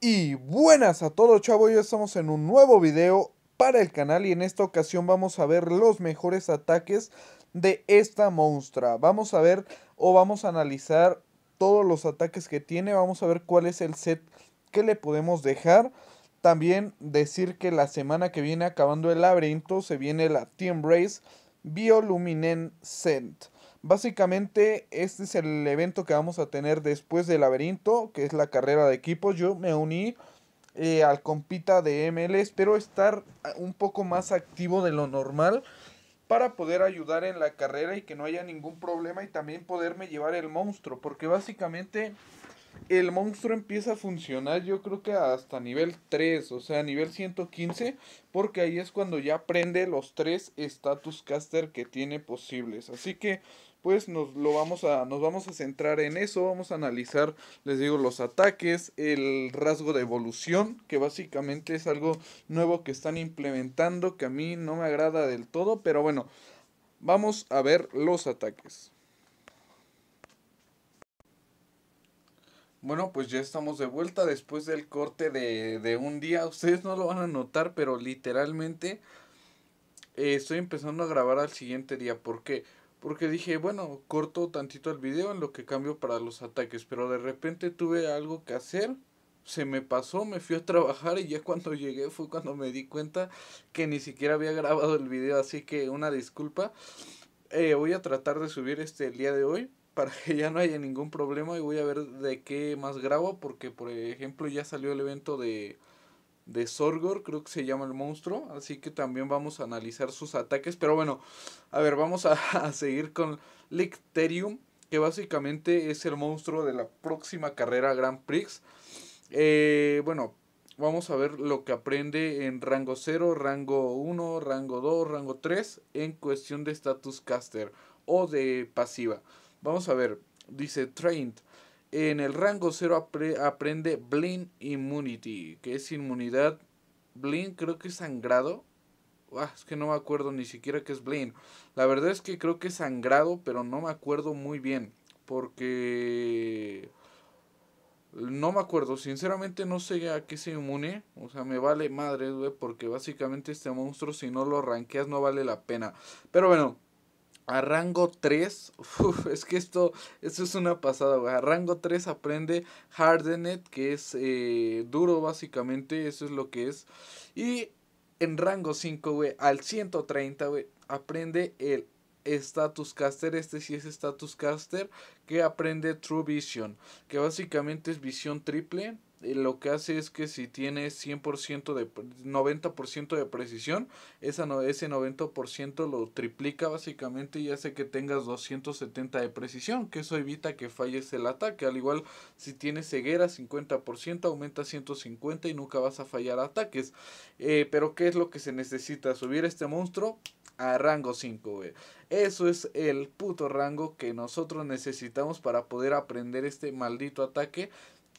Y buenas a todos chavos, ya estamos en un nuevo video para el canal y en esta ocasión vamos a ver los mejores ataques de esta monstrua. Vamos a ver o vamos a analizar todos los ataques que tiene, vamos a ver cuál es el set que le podemos dejar. También decir que la semana que viene acabando el laberinto se viene la Team Race Bioluminescent Básicamente, este es el evento que vamos a tener después del laberinto, que es la carrera de equipos. Yo me uní eh, al compita de ML. Espero estar ah, un poco más activo de lo normal para poder ayudar en la carrera y que no haya ningún problema y también poderme llevar el monstruo, porque básicamente el monstruo empieza a funcionar yo creo que hasta nivel 3, o sea, nivel 115, porque ahí es cuando ya prende los 3 status caster que tiene posibles. Así que pues nos lo vamos a nos vamos a centrar en eso vamos a analizar les digo los ataques el rasgo de evolución que básicamente es algo nuevo que están implementando que a mí no me agrada del todo pero bueno vamos a ver los ataques Bueno, pues ya estamos de vuelta después del corte de, un día. Ustedes no lo van a notar, pero literalmente eh, estoy empezando a grabar al siguiente día. ¿Por qué? Porque dije, bueno, corto tantito el video en lo que cambio para los ataques. Pero de repente tuve algo que hacer. Se me pasó, me fui a trabajar y ya cuando llegué fue cuando me di cuenta que ni siquiera había grabado el video. Así que una disculpa. Eh, voy a tratar de subir este el día de hoy para que ya no haya ningún problema y voy a ver de qué más grabo porque por ejemplo ya salió el evento de de Sorgor, creo que se llama el monstruo, así que también vamos a analizar sus ataques, pero bueno, a ver, vamos a, seguir con Licterium, que básicamente es el monstruo de la próxima carrera Grand Prix. Eh, bueno, vamos a ver lo que aprende en rango 0, rango 1, rango 2, rango 3 en cuestión de status caster o de pasiva. Vamos a ver, dice Trained. En el rango 0 aprende Blind Immunity, que es inmunidad. Blind creo que es sangrado. Ah, es que no me acuerdo ni siquiera que es Blind. La verdad es que creo que es sangrado, pero no me acuerdo muy bien. Porque... No me acuerdo, sinceramente no sé a qué se inmune. O sea, me vale madre, güey, porque básicamente este monstruo si no lo ranqueas no vale la pena. Pero bueno, a rango 3, es que esto, es una pasada, A rango 3 aprende Hardened, que es eh, duro básicamente, eso es lo que es. Y en rango 5, güey, al 130, aprende el Status Caster, este sí es Status Caster, que aprende True Vision, que básicamente es visión triple eh, lo que hace es que si tienes 100% de 90% de precisión, esa no, ese 90% lo triplica básicamente y hace que tengas 270 de precisión, que eso evita que falles el ataque. Al igual si tienes ceguera 50%, aumenta 150 y nunca vas a fallar ataques. Eh, pero ¿qué es lo que se necesita? Subir este monstruo a rango 5, Eso es el puto rango que nosotros necesitamos para poder aprender este maldito ataque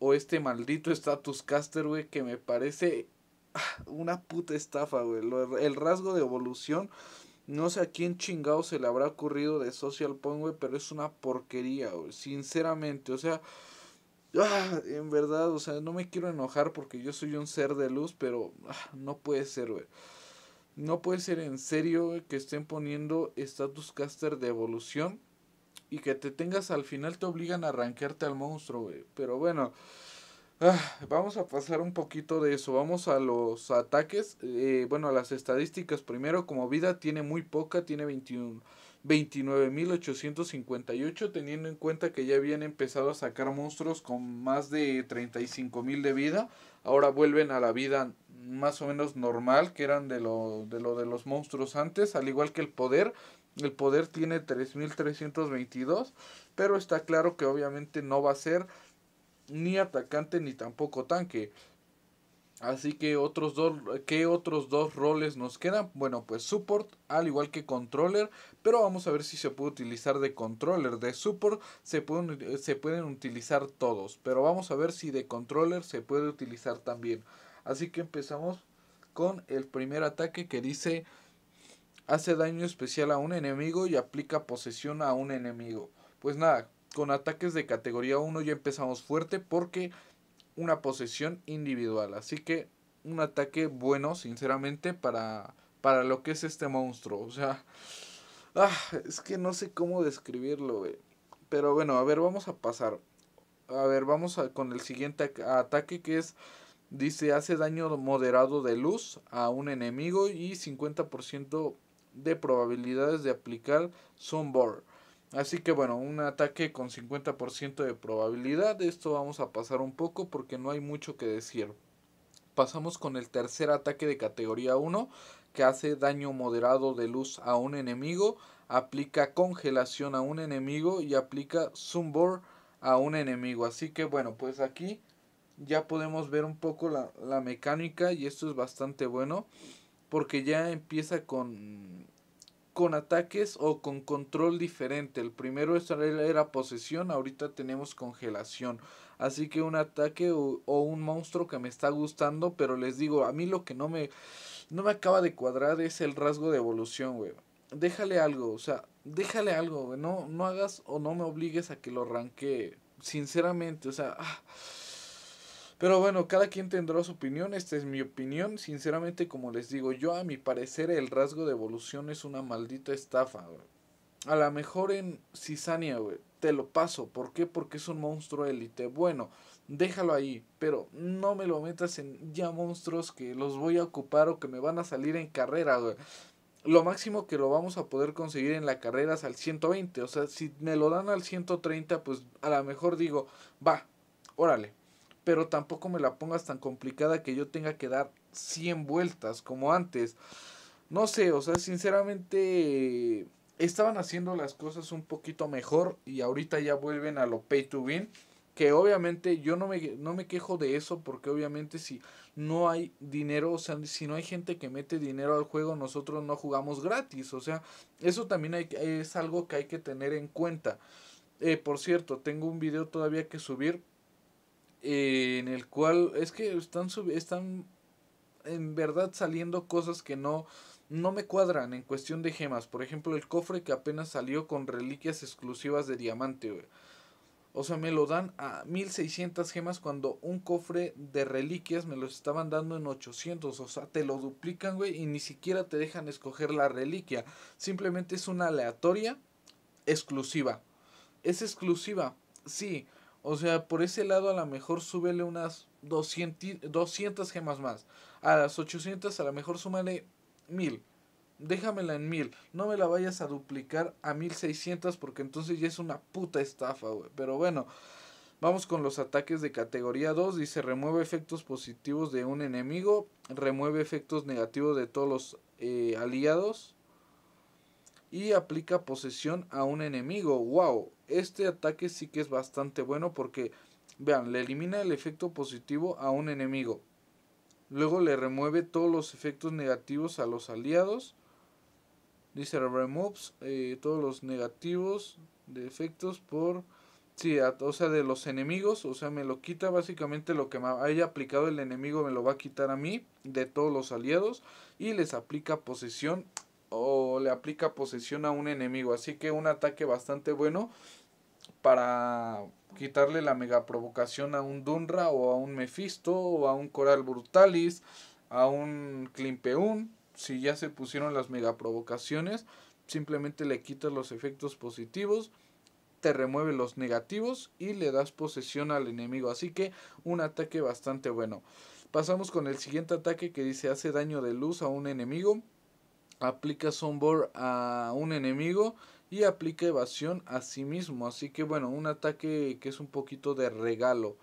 o este maldito status caster, güey, que me parece ah, una puta estafa, güey. El rasgo de evolución, no sé a quién chingado se le habrá ocurrido de Social Point, güey, pero es una porquería, güey. Sinceramente, o sea, ah, en verdad, o sea, no me quiero enojar porque yo soy un ser de luz, pero ah, no puede ser, güey. No puede ser en serio que estén poniendo status caster de evolución y que te tengas al final te obligan a arrancarte al monstruo, Pero bueno, ah, vamos a pasar un poquito de eso. Vamos a los ataques. Eh, bueno, a las estadísticas primero. Como vida tiene muy poca, tiene 29.858 teniendo en cuenta que ya habían empezado a sacar monstruos con más de 35.000 de vida. Ahora vuelven a la vida más o menos normal, que eran de lo, de lo de los monstruos antes, al igual que el poder. El poder tiene 3322, pero está claro que obviamente no va a ser ni atacante ni tampoco tanque. Así que otros dos, Que otros dos roles nos quedan? Bueno, pues support al igual que controller, pero vamos a ver si se puede utilizar de controller. De support se pueden, se pueden utilizar todos, pero vamos a ver si de controller se puede utilizar también. Así que empezamos con el primer ataque que dice hace daño especial a un enemigo y aplica posesión a un enemigo. Pues nada, con ataques de categoría 1 ya empezamos fuerte porque una posesión individual. Así que un ataque bueno, sinceramente, para, para lo que es este monstruo. O sea, ah, es que no sé cómo describirlo, Pero bueno, a ver, vamos a pasar. A ver, vamos con el siguiente ataque que es Dice, hace daño moderado de luz a un enemigo y 50% de probabilidades de aplicar board Así que bueno, un ataque con 50% de probabilidad. De esto vamos a pasar un poco porque no hay mucho que decir. Pasamos con el tercer ataque de categoría 1 que hace daño moderado de luz a un enemigo, aplica congelación a un enemigo y aplica board a un enemigo. Así que bueno, pues aquí ya podemos ver un poco la, mecánica y esto es bastante bueno porque ya empieza con con ataques o con control diferente. El primero era posesión, ahorita tenemos congelación. Así que un ataque o, un monstruo que me está gustando, pero les digo, a mí lo que no me, no me acaba de cuadrar es el rasgo de evolución, güey. Déjale algo, o sea, déjale algo, No, no hagas o no me obligues a que lo arranque Sinceramente, o sea... Ah, pero bueno, cada quien tendrá su opinión, esta es mi opinión. Sinceramente, como les digo, yo a mi parecer el rasgo de evolución es una maldita estafa, A lo mejor en Cisania, te lo paso. ¿Por qué? Porque es un monstruo élite. Bueno, déjalo ahí, pero no me lo metas en ya monstruos que los voy a ocupar o que me van a salir en carrera, lo máximo que lo vamos a poder conseguir en la carrera es al 120. O sea, si me lo dan al 130, pues a lo mejor digo, va, órale, pero tampoco me la pongas tan complicada que yo tenga que dar 100 vueltas como antes. No sé, o sea, sinceramente estaban haciendo las cosas un poquito mejor y ahorita ya vuelven a lo pay to win. Que obviamente yo no me, no me quejo de eso porque obviamente si no hay dinero, o sea, si no hay gente que mete dinero al juego, nosotros no jugamos gratis. O sea, eso también es algo que hay que tener en cuenta. Eh, por cierto, tengo un video todavía que subir en el cual es que están, están en verdad saliendo cosas que no, no me cuadran en cuestión de gemas. Por ejemplo, el cofre que apenas salió con reliquias exclusivas de diamante, O sea, me lo dan a 1600 gemas cuando un cofre de reliquias me los estaban dando en 800. O sea, te lo duplican, güey, y ni siquiera te dejan escoger la reliquia. Simplemente es una aleatoria exclusiva. Es exclusiva, sí, o sea, por ese lado a lo mejor súbele unas 200, gemas más. A las 800 a lo mejor súmale 1000. Déjamela en 1000. No me la vayas a duplicar a 1600 porque entonces ya es una puta estafa, güey. Pero bueno, vamos con los ataques de categoría 2. Dice remueve efectos positivos de un enemigo. Remueve efectos negativos de todos los eh, aliados. Y aplica posesión a un enemigo. ¡Wow! Este ataque sí que es bastante bueno porque, vean, le elimina el efecto positivo a un enemigo. Luego le remueve todos los efectos negativos a los aliados. Dice removes eh, todos los negativos de efectos por... Sí, o sea, de los enemigos. O sea, me lo quita básicamente lo que me haya aplicado el enemigo. Me lo va a quitar a mí de todos los aliados. Y les aplica posesión o le aplica posesión a un enemigo. Así que un ataque bastante bueno para quitarle la mega provocación a un Dunra o a un Mephisto o a un Coral Brutalis, a un Klimpeun Si ya se pusieron las mega provocaciones, simplemente le quitas los efectos positivos, te remueve los negativos y le das posesión al enemigo. Así que un ataque bastante bueno. Pasamos con el siguiente ataque que dice hace daño de luz a un enemigo aplica sombor a un enemigo y aplica evasión a sí mismo. Así que bueno, un ataque que es un poquito de regalo.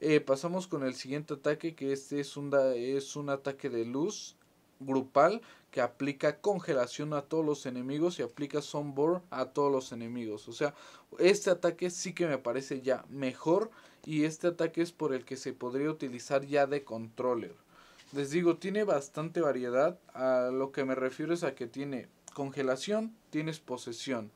Eh, pasamos con el siguiente ataque que este es un, es un ataque de luz grupal que aplica congelación a todos los enemigos y aplica sombor a todos los enemigos. O sea, este ataque sí que me parece ya mejor y este ataque es por el que se podría utilizar ya de controller. Les digo, tiene bastante variedad. A lo que me refiero es a que tiene congelación, tienes posesión.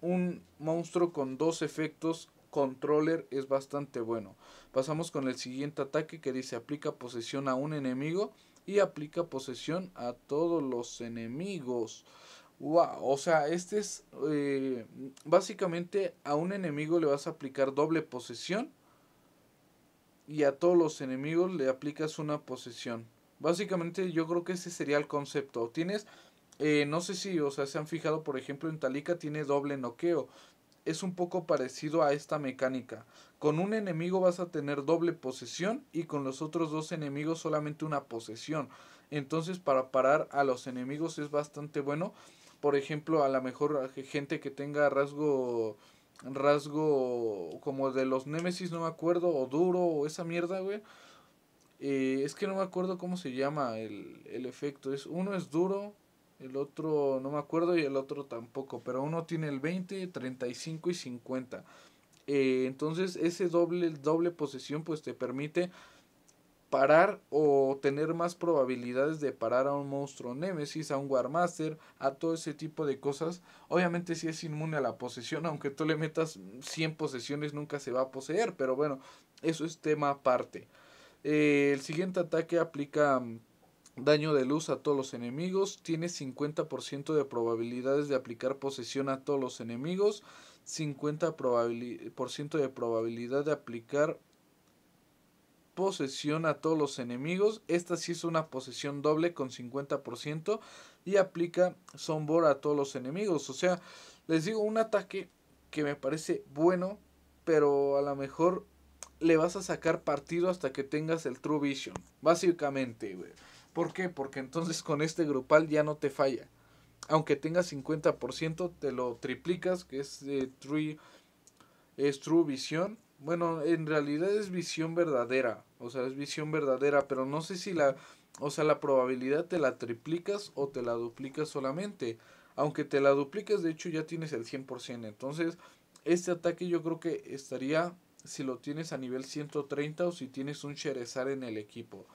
Un monstruo con dos efectos controller es bastante bueno. Pasamos con el siguiente ataque que dice aplica posesión a un enemigo y aplica posesión a todos los enemigos. Wow, o sea, este es eh, básicamente a un enemigo le vas a aplicar doble posesión y a todos los enemigos le aplicas una posesión. Básicamente yo creo que ese sería el concepto. Tienes, eh, no sé si, o sea, se han fijado, por ejemplo, en talica tiene doble noqueo. Es un poco parecido a esta mecánica. Con un enemigo vas a tener doble posesión y con los otros dos enemigos solamente una posesión. Entonces para parar a los enemigos es bastante bueno. Por ejemplo, a la mejor eh, gente que tenga rasgo rasgo como de los Némesis, no me acuerdo, o duro, o esa mierda, güey. Eh, es que no me acuerdo cómo se llama el, efecto. Es, uno es duro, el otro no me acuerdo y el otro tampoco, pero uno tiene el 20, 35 y 50. Eh, entonces ese doble, doble posesión pues te permite parar o tener más probabilidades de parar a un monstruo Nemesis, a un Warmaster, a todo ese tipo de cosas. Obviamente si es inmune a la posesión, aunque tú le metas 100 posesiones nunca se va a poseer, pero bueno, eso es tema aparte. Eh, el siguiente ataque aplica mm, daño de luz a todos los enemigos, tiene 50% de probabilidades de aplicar posesión a todos los enemigos, 50% de probabilidad de aplicar posesión a todos los enemigos. Esta sí es una posesión doble con 50% y aplica Sombor a todos los enemigos. O sea, les digo, un ataque que me parece bueno, pero a lo mejor le vas a sacar partido hasta que tengas el True Vision. Básicamente, ¿Por qué? Porque entonces con este grupal ya no te falla. Aunque tengas 50%, te lo triplicas, que es, eh, es True Vision bueno, en realidad es visión verdadera, o sea, es visión verdadera, pero no sé si la, o sea, la probabilidad te la triplicas o te la duplicas solamente. Aunque te la duplicas de hecho ya tienes el 100%. Entonces, este ataque yo creo que estaría si lo tienes a nivel 130 o si tienes un Sherezar en el equipo.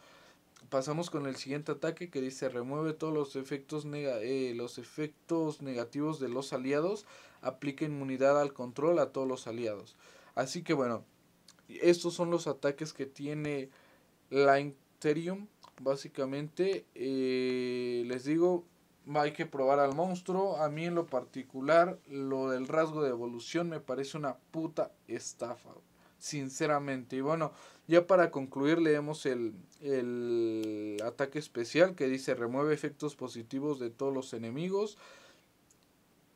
Pasamos con el siguiente ataque que dice remueve todos los efectos, eh, los efectos negativos de los aliados, aplica inmunidad al control a todos los aliados. Así que bueno, estos son los ataques que tiene la Interium. Básicamente, eh, les digo, hay que probar al monstruo. A mí en lo particular, lo del rasgo de evolución me parece una puta estafa. Sinceramente. Y bueno, ya para concluir leemos el, el ataque especial que dice remueve efectos positivos de todos los enemigos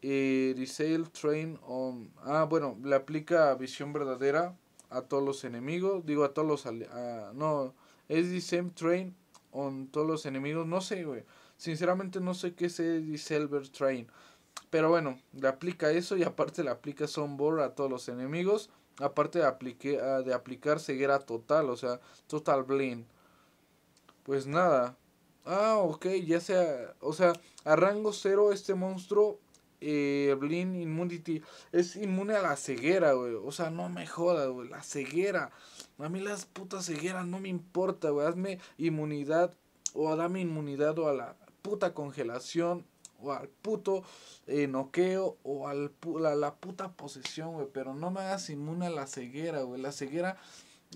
y eh, resale train on ah bueno le aplica visión verdadera a todos los enemigos digo a todos los no es the train on todos los enemigos no sé güey sinceramente no sé qué es the train pero bueno le aplica eso y aparte le aplica soundboard a todos los enemigos aparte de aplique, ah, de aplicar ceguera total o sea total blind pues nada ah ok ya sea o sea a rango cero este monstruo eh, Blind Immunity es inmune a la ceguera, güey. O sea, no me jodas, güey. La ceguera. A mí las putas cegueras no me importa, güey. Hazme inmunidad o dame inmunidad o a la puta congelación o al puto eh, noqueo o a la, puta posesión, Pero no me hagas inmune a la ceguera, güey. La ceguera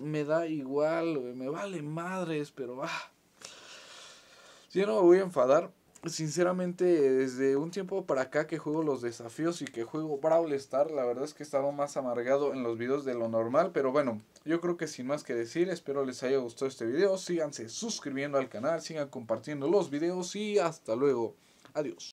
me da igual, Me vale madres, pero va. Ah. Si no me voy a enfadar, sinceramente, desde un tiempo para acá que juego los desafíos y que juego Brawl Star, la verdad es que he estado más amargado en los videos de lo normal. Pero bueno, yo creo que sin más que decir, espero les haya gustado este video. Síganse suscribiendo al canal, sigan compartiendo los videos y hasta luego. Adiós.